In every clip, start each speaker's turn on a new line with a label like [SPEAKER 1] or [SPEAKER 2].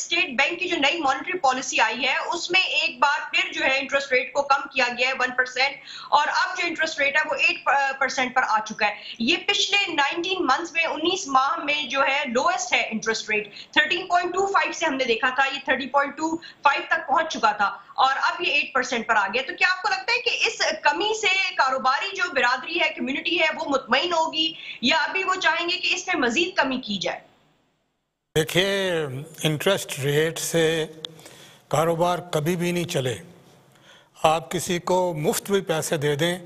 [SPEAKER 1] state bank की जो नई मॉनेटरी पॉलिसी आई है उसमें एक बार फिर जो है इंटरेस्ट रेट को कम किया गया है वन परसेंट और अब जो इंटरेस्ट रेट है वो एट परसेंट पर आ चुका है ये पिछले नाइनटीन मंथ्स में उन्नीस माह में जो है लोएस्ट है इंटरेस्ट रेट थर्टीन से हमने देखा था ये थर्टी तक पहुंच चुका था और अब ये एट पर आ गया तो क्या आपको लगता है कि इस कमी से कारोबारी जो बिरादरी है कम्युनिटी है वो मुतमिन होगी या अभी वो चाहेंगे कि इसमें मजीद कमी की जाए
[SPEAKER 2] देखिए इंटरेस्ट रेट से कारोबार कभी भी नहीं चले आप किसी को मुफ्त भी पैसे दे दें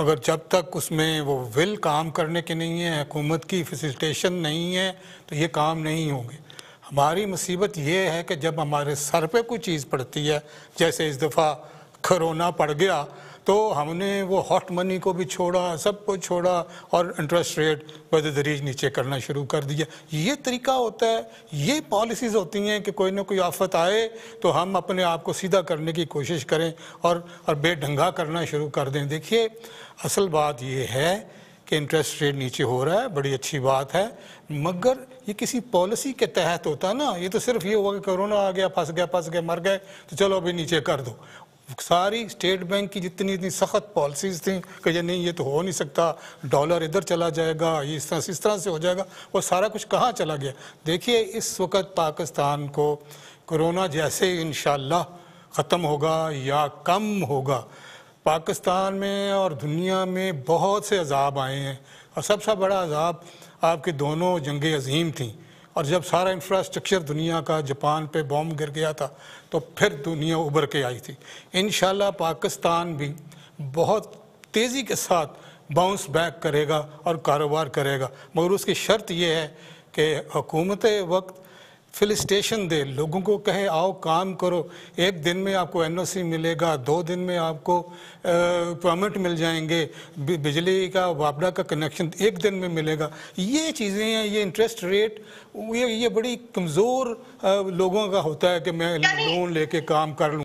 [SPEAKER 2] मगर जब तक उसमें वो विल काम करने के नहीं है हुकूमत की फैसिलिटेशन नहीं है तो ये काम नहीं होंगे हमारी मुसीबत ये है कि जब हमारे सर पे कोई चीज़ पड़ती है जैसे इस दफ़ा कोरोना पड़ गया तो हमने वो हॉट मनी को भी छोड़ा सब को छोड़ा और इंटरेस्ट रेट बदतरीज नीचे करना शुरू कर दिया ये तरीका होता है ये पॉलिसीज़ होती हैं कि कोई ना कोई आफत आए तो हम अपने आप को सीधा करने की कोशिश करें और और बेढंगा करना शुरू कर दें देखिए असल बात ये है कि इंटरेस्ट रेट नीचे हो रहा है बड़ी अच्छी बात है मगर ये किसी पॉलिसी के तहत होता ना ये तो सिर्फ ये हुआ कि कोरोना आ गया फंस गया फंस गया मर गए तो चलो अभी नीचे कर दो सारी स्टेट बैंक की जितनी इतनी सख्त पॉलिसीज थी कि ये नहीं ये तो हो नहीं सकता डॉलर इधर चला जाएगा ये इस तरह से इस तरह से हो जाएगा वो सारा कुछ कहाँ चला गया देखिए इस वक्त पाकिस्तान को कोरोना जैसे इन ख़त्म होगा या कम होगा पाकिस्तान में और दुनिया में बहुत से अजाब आए हैं और सबसे सब बड़ा अजाब आपके दोनों जंग अजीम थी और जब सारा इंफ्रास्ट्रक्चर दुनिया का जापान पे बॉम्ब गिर गया था तो फिर दुनिया उभर के आई थी इन पाकिस्तान भी बहुत तेज़ी के साथ बाउंस बैक करेगा और कारोबार करेगा मगर उसकी शर्त यह है कि हुकूमत वक्त फिल स्टेशन दे लोगों को कहे आओ काम करो एक दिन में आपको एनओसी मिलेगा दो दिन में आपको परमिट मिल जाएंगे बिजली का वापडा का कनेक्शन एक दिन में मिलेगा ये चीज़ें हैं ये इंटरेस्ट रेट ये ये बड़ी कमज़ोर लोगों का होता है कि मैं लोन लेके काम कर लूँ